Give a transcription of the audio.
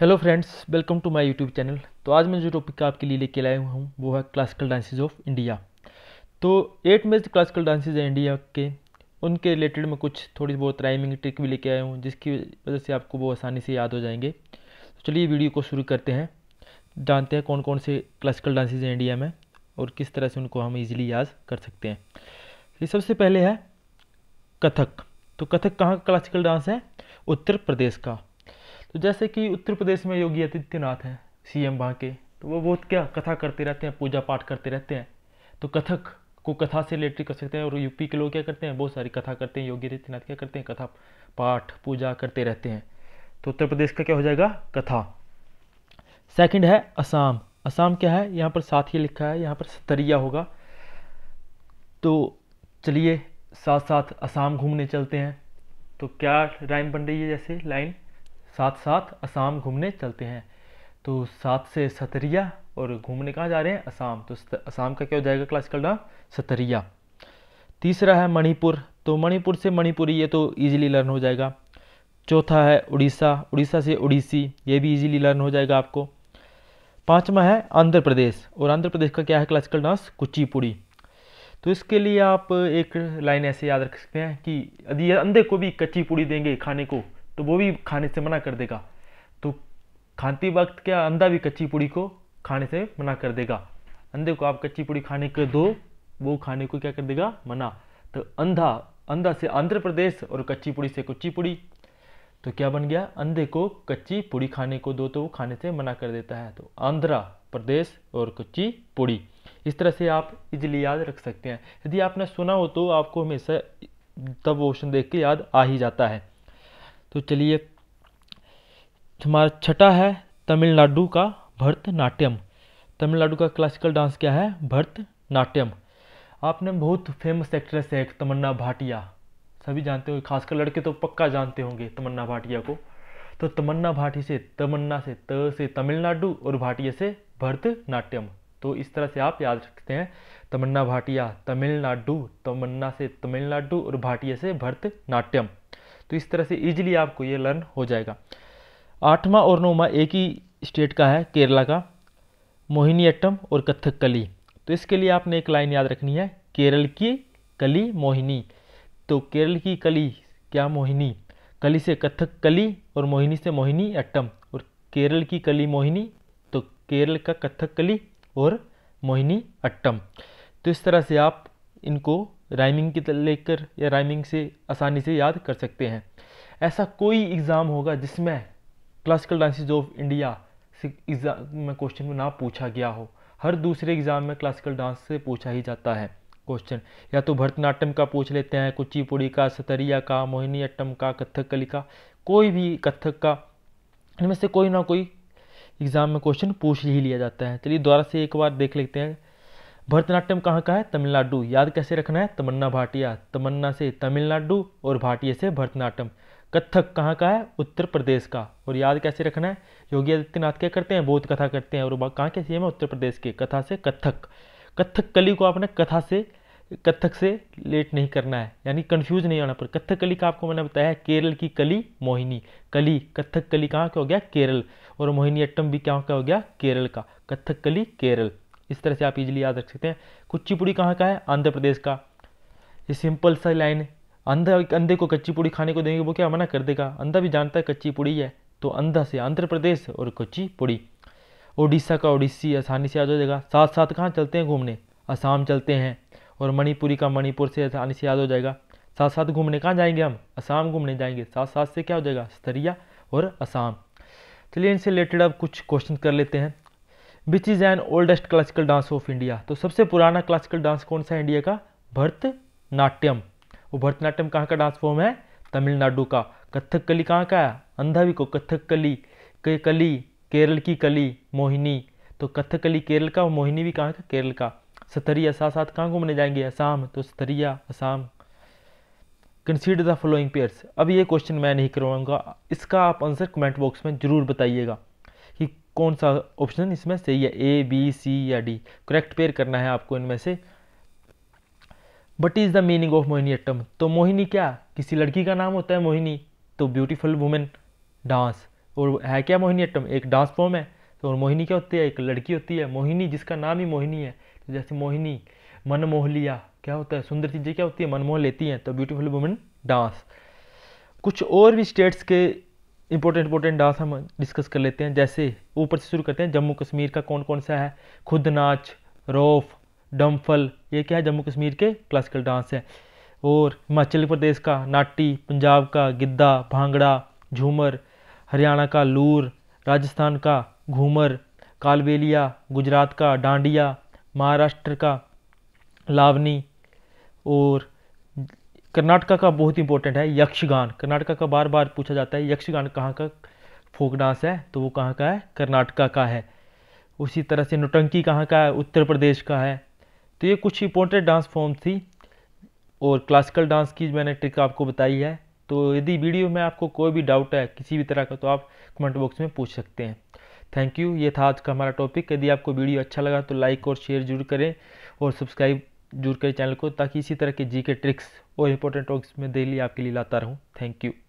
hello friends welcome to my YouTube channel तो आज मैं जो टॉपिक आपके लिए लेके आया हूँ वो है क्लासिकल डांसेज ऑफ इंडिया तो एट मेज क्लासिकल डांसेज हैं इंडिया के उनके रिलेटेड मैं कुछ थोड़ी बहुत राइमिंग ट्रिक भी लेके आया हूँ जिसकी वजह से आपको वो आसानी से याद हो जाएंगे तो चलिए वीडियो को शुरू करते हैं जानते हैं कौन कौन से क्लासिकल डांसेज हैं इंडिया में और किस तरह से उनको हम ईजिली याद कर सकते हैं ये सबसे पहले है कथक तो कथक कहाँ का क्लासिकल डांस है उत्तर प्रदेश का तो जैसे कि उत्तर प्रदेश में योगी आदित्यनाथ हैं एम वहाँ के तो वो बहुत क्या कथा करते रहते हैं पूजा पाठ करते रहते हैं तो कथक को कथा से रिलेटेड कर सकते हैं और यूपी के लोग क्या करते हैं बहुत सारी कथा करते हैं योगी आदित्यनाथ क्या करते हैं कथा पाठ पूजा करते रहते हैं तो उत्तर प्रदेश का क्या हो जाएगा कथा सेकंड है असम असम क्या है यहाँ पर साथ ही लिखा है यहाँ पर सतरिया होगा तो चलिए साथ साथ असम घूमने चलते हैं तो क्या राइम बन रही है जैसे लाइन साथ साथ असम घूमने चलते हैं तो सात से सतरिया और घूमने कहाँ जा रहे हैं असम तो असम का क्या हो जाएगा क्लासिकल डांस सतरिया तीसरा है मणिपुर तो मणिपुर से मणिपुरी ये तो ईजिली लर्न हो जाएगा चौथा है उड़ीसा उड़ीसा से उड़ीसी ये भी ईजिली लर्न हो जाएगा आपको पाँचवा है आंध्र प्रदेश और आंध्र प्रदेश का क्या है क्लासिकल डांस कुचिपुड़ी तो इसके लिए आप एक लाइन ऐसे याद रख सकते हैं कि यदि अंधे को भी कच्ची पूड़ी देंगे खाने को तो वो भी खाने से मना कर देगा तो खाते वक्त क्या अंधा भी कच्ची पूड़ी को खाने से मना कर देगा अंधे को आप कच्ची पूड़ी खाने के दो वो खाने को क्या कर देगा मना तो अंधा अंधा से आंध्र प्रदेश और कच्ची पूड़ी से कुच्ची पूड़ी तो क्या बन गया अंधे को कच्ची पूड़ी खाने को दो तो वो खाने से मना कर देता है तो आंध्रा प्रदेश और कच्ची पूड़ी इस तरह से आप इजिली याद रख सकते हैं यदि आपने सुना हो तो आपको हमेशा तब ऑप्शन देख के याद आ ही जाता है तो चलिए हमारा छठा है तमिलनाडु का भरतनाट्यम तमिलनाडु का क्लासिकल डांस क्या है भरतनाट्यम आपने बहुत फेमस एक्ट्रेस है एक तमन्ना भाटिया सभी जानते होंगे खासकर लड़के तो पक्का जानते होंगे तमन्ना भाटिया को तो तमन्ना भाटी से तमन्ना से त से तमिलनाडु और भाटिया से भरतनाट्यम तो इस तरह से आप याद रखते हैं तमन्ना भाटिया तमिलनाडु तमन्ना से तमिलनाडु और भाटिया से भरतनाट्यम तो इस तरह से ईजिली आपको ये लर्न हो जाएगा आठवां और नौवा एक ही स्टेट का है केरला का मोहिनी अट्टम और कथक कली तो इसके लिए आपने एक लाइन याद रखनी है केरल की कली मोहिनी तो केरल की कली क्या मोहिनी कली से कथक कली और मोहिनी से मोहिनी अट्टम और केरल की कली मोहिनी तो केरल का कथक कली और मोहिनी अट्टम तो इस तरह से आप इनको राइमिंग की लेकर या राइमिंग से आसानी से याद कर सकते हैं ऐसा कोई एग्ज़ाम होगा जिसमें क्लासिकल डांसेज ऑफ इंडिया से एग्ज़ाम में क्वेश्चन ना पूछा गया हो हर दूसरे एग्ज़ाम में क्लासिकल डांस से पूछा ही जाता है क्वेश्चन या तो भरतनाट्यम का पूछ लेते हैं कुचिपुड़ी का सतरिया का मोहिनीअट्टम का कथकली का कोई भी कथक का इनमें से कोई ना कोई एग्ज़ाम में क्वेश्चन पूछ ही लिया जाता है चलिए दोबारा से एक बार देख लेते हैं भरतनाट्यम कहाँ का है तमिलनाडु याद कैसे रखना है तमन्ना भाटिया तमन्ना से तमिलनाडु और भाटिया से भरतनाट्यम कथक कहाँ का है उत्तर प्रदेश का और याद कैसे रखना है योगी आदित्यनाथ क्या करते हैं बोध कथा करते हैं और कहाँ के सीएम है उत्तर प्रदेश के कथा से कथक कथक कली को आपने कथा से कथक से लेट नहीं करना है यानी कंफ्यूज नहीं होना पर कथक कली का आपको मैंने बताया है केरल की कली मोहिनी कली कथक कली कहाँ का हो गया केरल और मोहिनी अट्टम भी क्या का हो गया केरल का कथक कली केरल इस तरह से आप इजीली याद रख सकते हैं कुचिपुड़ी कहाँ का है आंध्र प्रदेश का ये सिंपल सा लाइन है अंधा अंधे को कच्ची पूड़ी खाने को देंगे वो क्या मना कर देगा अंधा भी जानता है कच्ची पूड़ी है तो अंधा से आंध्र प्रदेश और कच्ची पूड़ी उड़ीसा का उड़ीसी आसानी से याद हो जाएगा साथ साथ कहाँ चलते हैं घूमने असम चलते हैं और मणिपुरी का मणिपुर से आसानी से याद हो जाएगा साथ साथ घूमने कहाँ जाएंगे हम असम घूमने जाएंगे साथ साथ से क्या हो जाएगा स्तरिया और असम चलिए इनसे रिलेटेड अब कुछ क्वेश्चन कर लेते हैं which is an oldest classical dance of India तो सबसे पुराना क्लासिकल डांस कौन सा है इंडिया का भरतनाट्यम वो भरतनाट्यम कहाँ का डांस फॉर्म है तमिलनाडु का कथक कली कहाँ का है अंधावी को कथक कली के कली केरल की कली मोहिनी तो कली केरल का और मोहिनी भी कहाँ का केरल का सतरिया साथ साथ कहाँ घूमने जाएंगे असम तो Sattriya Assam consider the following pairs अब ये क्वेश्चन मैं नहीं करवाऊंगा इसका आप आंसर कमेंट बॉक्स में ज़रूर बताइएगा कि कौन सा ऑप्शन इसमें सही है ए बी सी या डी करेक्ट पेयर करना है आपको इनमें से but is the meaning of Mohiniyattam तो मोहिनी क्या किसी लड़की का नाम होता है मोहिनी तो ब्यूटीफुल वुमेन डांस और है क्या मोहिनी अट्टम एक डांस फॉर्म है तो और मोहिनी क्या होती है एक लड़की होती है मोहिनी जिसका नाम ही मोहिनी है तो जैसे मोहिनी मन मोह लिया क्या होता है सुंदर चीज़ें क्या होती है मन मोह लेती हैं तो ब्यूटीफुल वुमेन डांस कुछ और भी स्टेट्स के इंपॉर्टेंट इंपॉर्टेंट डांस हम डिस्कस कर लेते हैं जैसे ऊपर से शुरू करते हैं जम्मू कश्मीर का कौन कौन सा है खुद नाच रोफ डम्फल ये क्या है जम्मू कश्मीर के क्लासिकल डांस हैं और हिमाचल प्रदेश का नाटी पंजाब का गिद्दा भांगड़ा झूमर हरियाणा का लूर राजस्थान का घूमर कालबेलिया गुजरात का डांडिया महाराष्ट्र का लावनी और कर्नाटका का बहुत इंपॉर्टेंट है यक्षगान कर्नाटका का बार बार पूछा जाता है यक्षगान कहाँ का फोक डांस है तो वो कहाँ का है कर्नाटका का है उसी तरह से नोटंकी कहाँ का है उत्तर प्रदेश का है तो ये कुछ इंपॉर्टेंट डांस फॉर्म थी और क्लासिकल डांस की मैंने ट्रिक आपको बताई है तो यदि वीडियो में आपको कोई भी डाउट है किसी भी तरह का तो आप कमेंट बॉक्स में पूछ सकते हैं थैंक यू ये था आज का हमारा टॉपिक यदि आपको वीडियो अच्छा लगा तो लाइक और शेयर जरूर करें और सब्सक्राइब जुड़ कर चैनल को ताकि इसी तरह के जी के ट्रिक्स और इंपॉर्टेंट टॉक्स में डेली आपके लिए लाता रहूँ थैंक यू